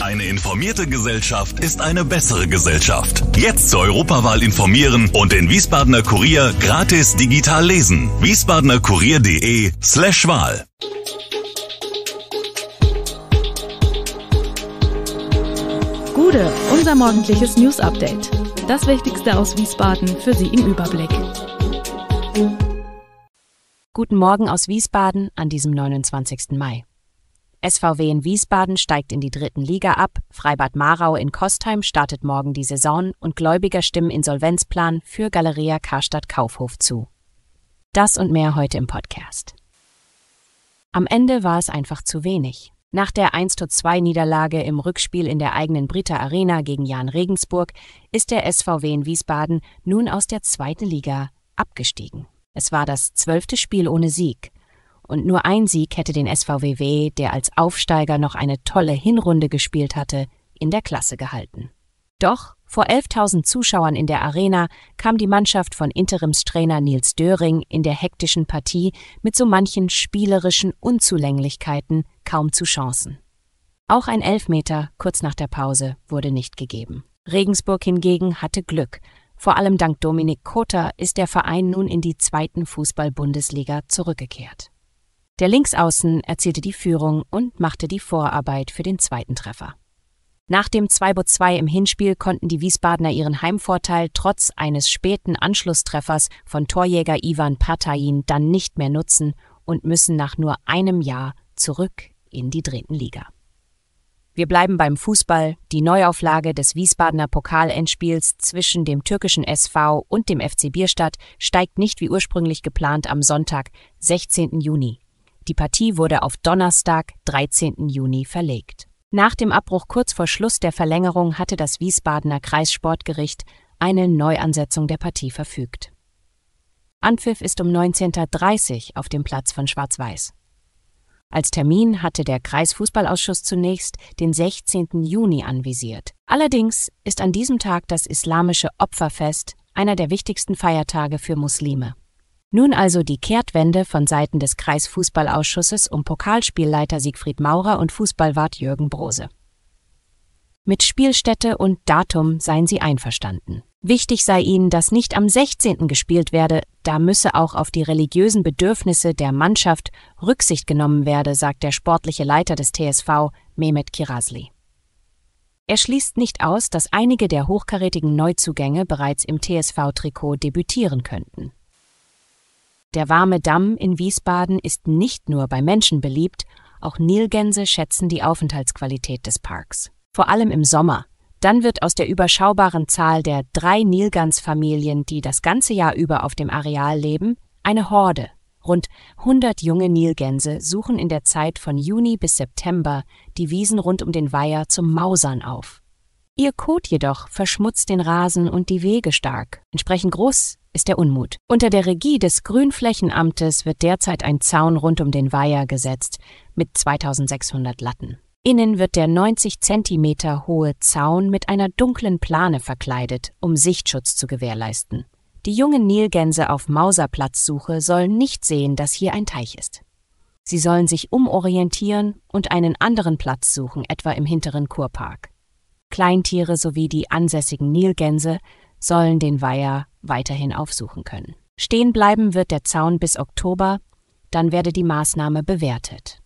Eine informierte Gesellschaft ist eine bessere Gesellschaft. Jetzt zur Europawahl informieren und den Wiesbadener Kurier gratis digital lesen. wiesbadenerkurier.de slash Wahl. Gude, unser morgendliches News Update. Das Wichtigste aus Wiesbaden für Sie im Überblick. Guten Morgen aus Wiesbaden an diesem 29. Mai. SVW in Wiesbaden steigt in die dritten Liga ab, Freibad Marau in Kostheim startet morgen die Saison und Gläubiger stimmen Insolvenzplan für Galeria Karstadt Kaufhof zu. Das und mehr heute im Podcast. Am Ende war es einfach zu wenig. Nach der 1 2 Niederlage im Rückspiel in der eigenen Britta Arena gegen Jan Regensburg ist der SVW in Wiesbaden nun aus der zweiten Liga abgestiegen. Es war das zwölfte Spiel ohne Sieg und nur ein Sieg hätte den SVWW, der als Aufsteiger noch eine tolle Hinrunde gespielt hatte, in der Klasse gehalten. Doch vor 11.000 Zuschauern in der Arena kam die Mannschaft von Interimstrainer Nils Döring in der hektischen Partie mit so manchen spielerischen Unzulänglichkeiten kaum zu Chancen. Auch ein Elfmeter kurz nach der Pause wurde nicht gegeben. Regensburg hingegen hatte Glück. Vor allem dank Dominik Kota ist der Verein nun in die zweiten Fußball-Bundesliga zurückgekehrt. Der Linksaußen erzielte die Führung und machte die Vorarbeit für den zweiten Treffer. Nach dem 2:2 im Hinspiel konnten die Wiesbadener ihren Heimvorteil trotz eines späten Anschlusstreffers von Torjäger Ivan Patayin dann nicht mehr nutzen und müssen nach nur einem Jahr zurück in die dritten Liga. Wir bleiben beim Fußball. Die Neuauflage des Wiesbadener Pokalendspiels zwischen dem türkischen SV und dem FC Bierstadt steigt nicht wie ursprünglich geplant am Sonntag, 16. Juni die Partie wurde auf Donnerstag, 13. Juni verlegt. Nach dem Abbruch kurz vor Schluss der Verlängerung hatte das Wiesbadener Kreissportgericht eine Neuansetzung der Partie verfügt. Anpfiff ist um 19.30 Uhr auf dem Platz von Schwarz-Weiß. Als Termin hatte der Kreisfußballausschuss zunächst den 16. Juni anvisiert. Allerdings ist an diesem Tag das islamische Opferfest, einer der wichtigsten Feiertage für Muslime. Nun also die Kehrtwende von Seiten des Kreisfußballausschusses um Pokalspielleiter Siegfried Maurer und Fußballwart Jürgen Brose. Mit Spielstätte und Datum seien sie einverstanden. Wichtig sei ihnen, dass nicht am 16. gespielt werde, da müsse auch auf die religiösen Bedürfnisse der Mannschaft Rücksicht genommen werde, sagt der sportliche Leiter des TSV, Mehmet Kirasli. Er schließt nicht aus, dass einige der hochkarätigen Neuzugänge bereits im TSV-Trikot debütieren könnten. Der warme Damm in Wiesbaden ist nicht nur bei Menschen beliebt, auch Nilgänse schätzen die Aufenthaltsqualität des Parks. Vor allem im Sommer. Dann wird aus der überschaubaren Zahl der drei Nilgansfamilien, die das ganze Jahr über auf dem Areal leben, eine Horde. Rund 100 junge Nilgänse suchen in der Zeit von Juni bis September die Wiesen rund um den Weiher zum Mausern auf. Ihr Kot jedoch verschmutzt den Rasen und die Wege stark. Entsprechend groß ist der Unmut. Unter der Regie des Grünflächenamtes wird derzeit ein Zaun rund um den Weiher gesetzt mit 2600 Latten. Innen wird der 90 Zentimeter hohe Zaun mit einer dunklen Plane verkleidet, um Sichtschutz zu gewährleisten. Die jungen Nilgänse auf Mauserplatzsuche sollen nicht sehen, dass hier ein Teich ist. Sie sollen sich umorientieren und einen anderen Platz suchen, etwa im hinteren Kurpark. Kleintiere sowie die ansässigen Nilgänse sollen den Weiher weiterhin aufsuchen können. Stehen bleiben wird der Zaun bis Oktober, dann werde die Maßnahme bewertet.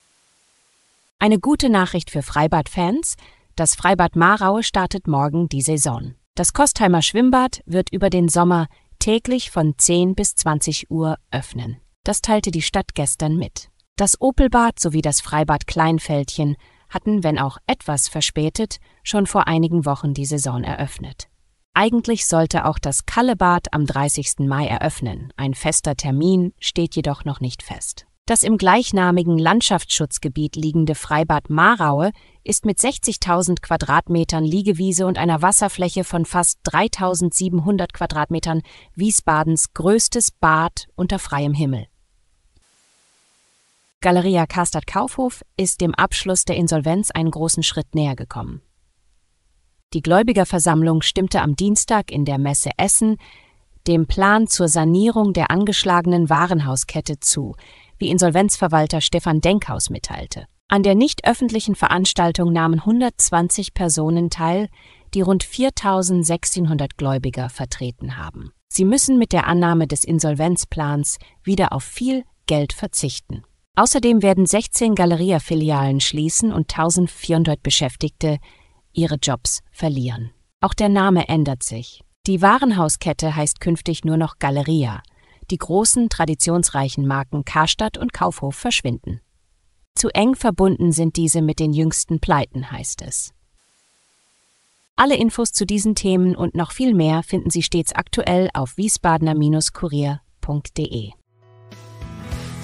Eine gute Nachricht für Freibad-Fans, das Freibad Marau startet morgen die Saison. Das Kostheimer Schwimmbad wird über den Sommer täglich von 10 bis 20 Uhr öffnen. Das teilte die Stadt gestern mit. Das Opelbad sowie das Freibad Kleinfeldchen hatten, wenn auch etwas verspätet, schon vor einigen Wochen die Saison eröffnet. Eigentlich sollte auch das Kallebad am 30. Mai eröffnen, ein fester Termin steht jedoch noch nicht fest. Das im gleichnamigen Landschaftsschutzgebiet liegende Freibad Maraue ist mit 60.000 Quadratmetern Liegewiese und einer Wasserfläche von fast 3.700 Quadratmetern Wiesbadens größtes Bad unter freiem Himmel. Galeria Karstadt Kaufhof ist dem Abschluss der Insolvenz einen großen Schritt näher gekommen. Die Gläubigerversammlung stimmte am Dienstag in der Messe Essen dem Plan zur Sanierung der angeschlagenen Warenhauskette zu, wie Insolvenzverwalter Stefan Denkhaus mitteilte. An der nicht öffentlichen Veranstaltung nahmen 120 Personen teil, die rund 4600 Gläubiger vertreten haben. Sie müssen mit der Annahme des Insolvenzplans wieder auf viel Geld verzichten. Außerdem werden 16 Galeria-Filialen schließen und 1400 Beschäftigte ihre Jobs verlieren. Auch der Name ändert sich. Die Warenhauskette heißt künftig nur noch Galeria. Die großen, traditionsreichen Marken Karstadt und Kaufhof verschwinden. Zu eng verbunden sind diese mit den jüngsten Pleiten, heißt es. Alle Infos zu diesen Themen und noch viel mehr finden Sie stets aktuell auf wiesbadener-kurier.de.